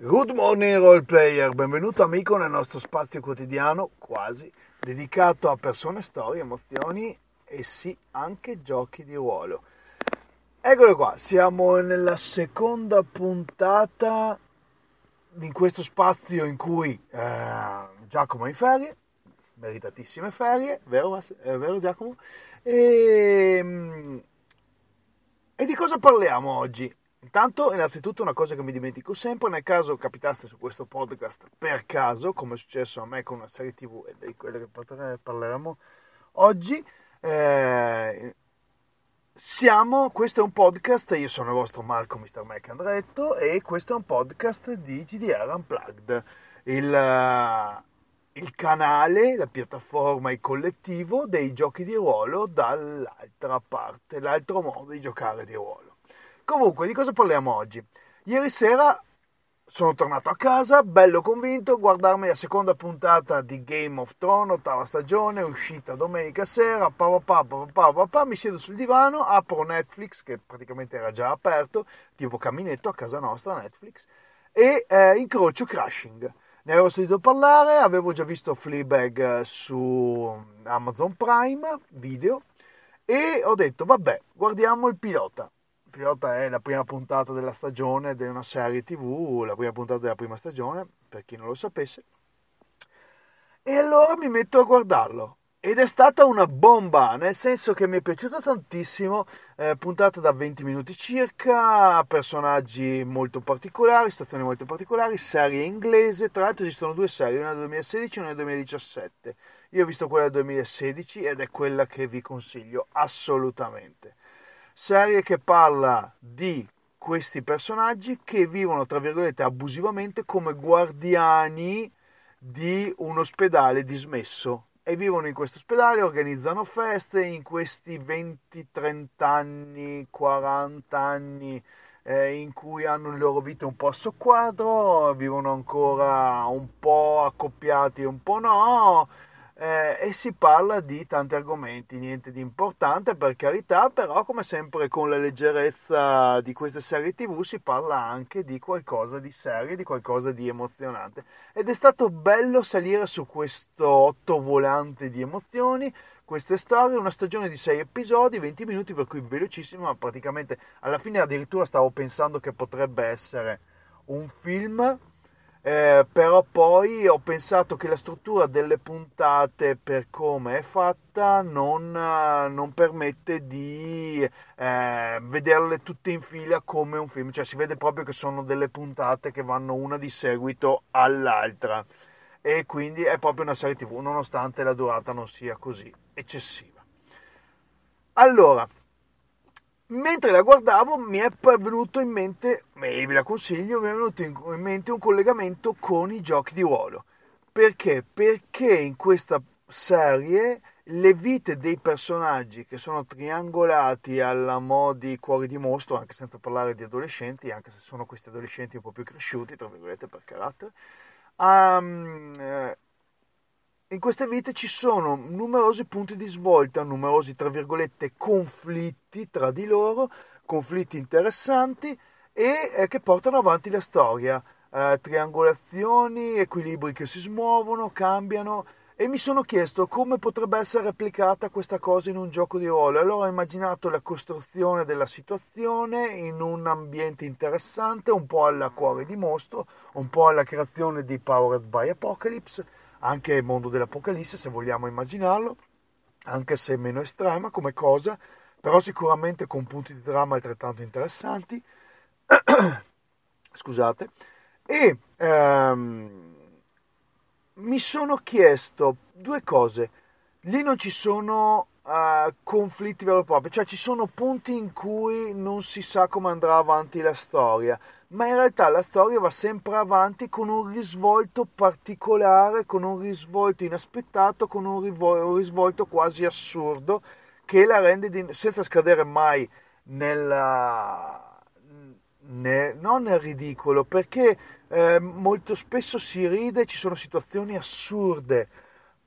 Good morning role player, benvenuto amico nel nostro spazio quotidiano, quasi, dedicato a persone, storie, emozioni e sì, anche giochi di ruolo. Eccolo qua, siamo nella seconda puntata in questo spazio in cui eh, Giacomo è in ferie, meritatissime ferie, vero, eh, vero Giacomo? E, ehm, e di cosa parliamo oggi? Intanto, innanzitutto, una cosa che mi dimentico sempre, nel caso capitaste su questo podcast per caso, come è successo a me con una serie tv e di quelle che parleremo oggi, eh, siamo, questo è un podcast, io sono il vostro Marco Mr. Mac Andretto e questo è un podcast di GDR Unplugged, il, eh, il canale, la piattaforma, il collettivo dei giochi di ruolo dall'altra parte, l'altro modo di giocare di ruolo. Comunque, di cosa parliamo oggi? Ieri sera sono tornato a casa, bello convinto, guardarmi la seconda puntata di Game of Thrones, ottava stagione, uscita domenica sera, papà, papà, papà, mi siedo sul divano, apro Netflix, che praticamente era già aperto, tipo camminetto a casa nostra Netflix, e eh, incrocio Crashing. Ne avevo sentito parlare, avevo già visto Fleabag eh, su Amazon Prime Video e ho detto, vabbè, guardiamo il pilota pilota è la prima puntata della stagione di una serie tv, la prima puntata della prima stagione, per chi non lo sapesse. E allora mi metto a guardarlo. Ed è stata una bomba, nel senso che mi è piaciuta tantissimo, eh, puntata da 20 minuti circa, personaggi molto particolari, situazioni molto particolari, serie inglese, tra l'altro esistono due serie, una del 2016 e una del 2017. Io ho visto quella del 2016 ed è quella che vi consiglio assolutamente serie che parla di questi personaggi che vivono, tra virgolette, abusivamente come guardiani di un ospedale dismesso e vivono in questo ospedale, organizzano feste in questi 20, 30 anni, 40 anni eh, in cui hanno le loro vite un po' a soqquadro, vivono ancora un po' accoppiati, un po' no, eh, e si parla di tanti argomenti, niente di importante per carità, però come sempre con la leggerezza di queste serie tv si parla anche di qualcosa di serio, di qualcosa di emozionante ed è stato bello salire su questo otto volante di emozioni, queste storie, una stagione di 6 episodi, 20 minuti per cui velocissimo, ma praticamente alla fine addirittura stavo pensando che potrebbe essere un film eh, però poi ho pensato che la struttura delle puntate per come è fatta non, eh, non permette di eh, vederle tutte in fila come un film, cioè si vede proprio che sono delle puntate che vanno una di seguito all'altra e quindi è proprio una serie tv nonostante la durata non sia così eccessiva. Allora, mentre la guardavo mi è venuto in mente, e ve la consiglio, mi è venuto in, mente un collegamento con i giochi di ruolo. Perché? Perché in questa serie le vite dei personaggi che sono triangolati alla modi cuori di mostro, anche senza parlare di adolescenti, anche se sono questi adolescenti un po' più cresciuti, tra virgolette, per carattere, um, eh, in queste vite ci sono numerosi punti di svolta, numerosi, tra virgolette, conflitti tra di loro, conflitti interessanti e eh, che portano avanti la storia. Eh, triangolazioni, equilibri che si smuovono, cambiano e mi sono chiesto come potrebbe essere applicata questa cosa in un gioco di ruolo. Allora ho immaginato la costruzione della situazione in un ambiente interessante, un po' alla cuore di mostro, un po' alla creazione di Powered by Apocalypse anche il mondo dell'Apocalisse, se vogliamo immaginarlo, anche se meno estrema come cosa, però sicuramente con punti di dramma altrettanto interessanti. Scusate. E ehm, mi sono chiesto due cose. Lì non ci sono Uh, conflitti veri e propri, cioè ci sono punti in cui non si sa come andrà avanti la storia ma in realtà la storia va sempre avanti con un risvolto particolare, con un risvolto inaspettato, con un, rivol- un risvolto quasi assurdo che la rende di- senza scadere mai nella... ne- non nel ridicolo, perché eh, molto spesso si ride, ci sono situazioni assurde,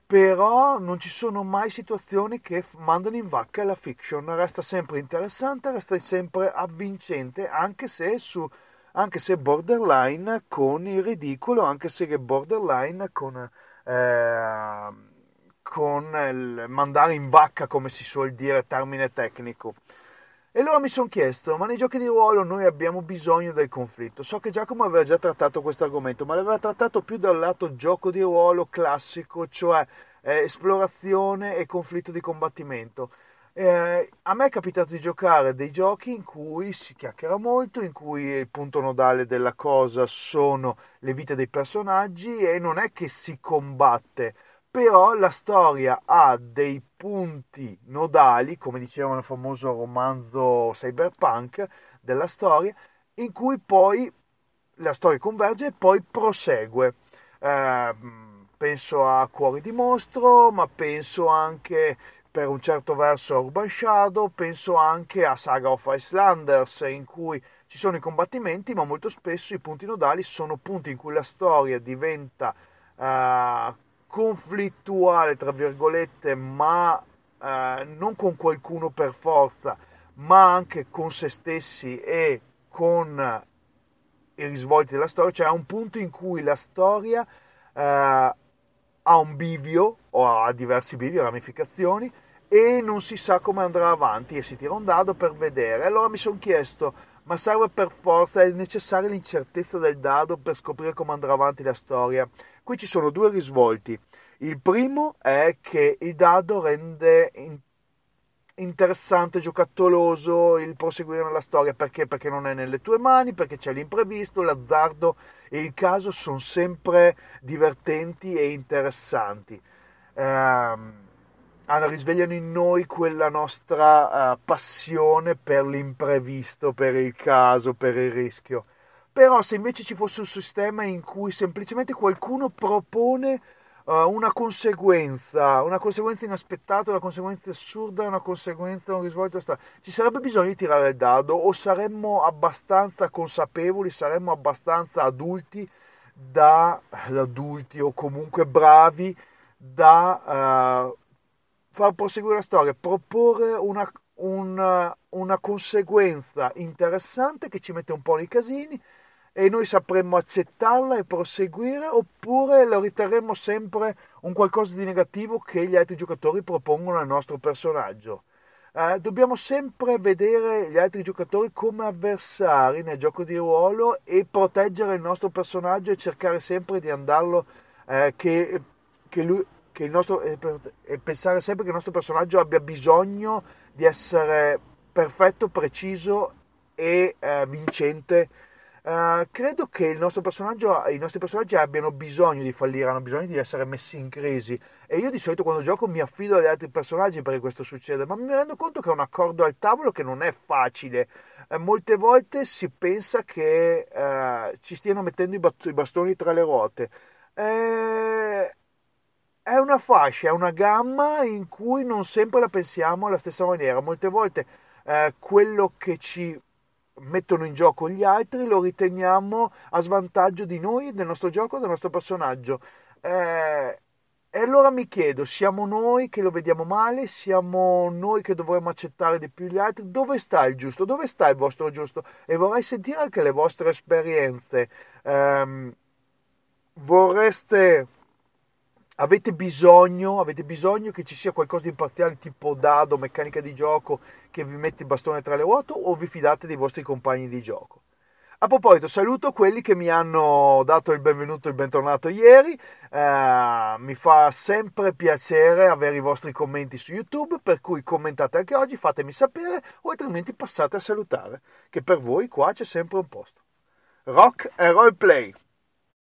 però non ci sono mai situazioni che mandano in vacca la fiction, resta sempre interessante, resta sempre avvincente, anche se su anche se borderline con il ridicolo, anche se borderline con, eh, con il mandare in vacca, come si suol dire, termine tecnico. E allora mi sono chiesto, ma nei giochi di ruolo noi abbiamo bisogno del conflitto. So che Giacomo aveva già trattato questo argomento, ma l'aveva trattato più dal lato gioco di ruolo classico, cioè eh, esplorazione e conflitto di combattimento. Eh, a me è capitato di giocare dei giochi in cui si chiacchiera molto, in cui il punto nodale della cosa sono le vite dei personaggi e non è che si combatte, però la storia ha dei punti nodali, come diceva nel famoso romanzo cyberpunk della storia, in cui poi la storia converge e poi prosegue. Eh, penso a Cuori di Mostro, ma penso anche per un certo verso a Urban Shadow, penso anche a Saga of Icelanders in cui ci sono i combattimenti, ma molto spesso i punti nodali sono punti in cui la storia diventa eh, conflittuale, tra virgolette, ma eh, non con qualcuno per forza, ma anche con se stessi e con i risvolti della storia, cioè a un punto in cui la storia eh, ha un bivio o ha diversi bivio, ramificazioni e non si sa come andrà avanti e si tira un dado per vedere. Allora mi sono chiesto, ma serve per forza, è necessaria l'incertezza del dado per scoprire come andrà avanti la storia? Qui ci sono due risvolti. Il primo è che il dado rende interessante, giocattoloso il proseguire nella storia. Perché? Perché non è nelle tue mani, perché c'è l'imprevisto, l'azzardo e il caso sono sempre divertenti e interessanti. Eh, risvegliano in noi quella nostra eh, passione per l'imprevisto, per il caso, per il rischio. Però se invece ci fosse un sistema in cui semplicemente qualcuno propone uh, una conseguenza, una conseguenza inaspettata, una conseguenza assurda, una conseguenza, un risvolto strano. Ci sarebbe bisogno di tirare il dado o saremmo abbastanza consapevoli, saremmo abbastanza adulti da eh, adulti o comunque bravi da uh, far proseguire la storia, proporre una, una, una conseguenza interessante che ci mette un po' nei casini, e noi sapremmo accettarla e proseguire oppure lo riterremo sempre un qualcosa di negativo che gli altri giocatori propongono al nostro personaggio. Eh, dobbiamo sempre vedere gli altri giocatori come avversari nel gioco di ruolo e proteggere il nostro personaggio e cercare sempre di andarlo eh, che, che lui, che il nostro, e pensare sempre che il nostro personaggio abbia bisogno di essere perfetto, preciso e eh, vincente eh, credo che i nostri personaggi abbiano bisogno di fallire, hanno bisogno di essere messi in crisi. E io di solito quando gioco mi affido agli altri personaggi perché questo succede, ma mi rendo conto che è un accordo al tavolo che non è facile. Uh, molte volte si pensa che uh, ci stiano mettendo i, bat- i, bastoni tra le ruote. Eh, è una fascia, è una gamma in cui non sempre la pensiamo alla stessa maniera. Molte volte quello che ci mettono in gioco gli altri, lo riteniamo a svantaggio di noi, del nostro gioco, del nostro personaggio. Eh, e allora mi chiedo, siamo noi che lo vediamo male, siamo noi che dovremmo accettare di più gli altri, dove sta il giusto, dove sta il vostro giusto? E vorrei sentire anche le vostre esperienze. Eh, vorreste avete bisogno, avete bisogno che ci sia qualcosa di imparziale tipo dado, meccanica di gioco che vi mette il bastone tra le ruote o vi fidate dei vostri compagni di gioco? A proposito, saluto quelli che mi hanno dato il benvenuto e il bentornato ieri. Eh, mi fa sempre piacere avere i vostri commenti su YouTube, per cui commentate anche oggi, fatemi sapere o altrimenti passate a salutare, che per voi qua c'è sempre un posto. Rock and roll play!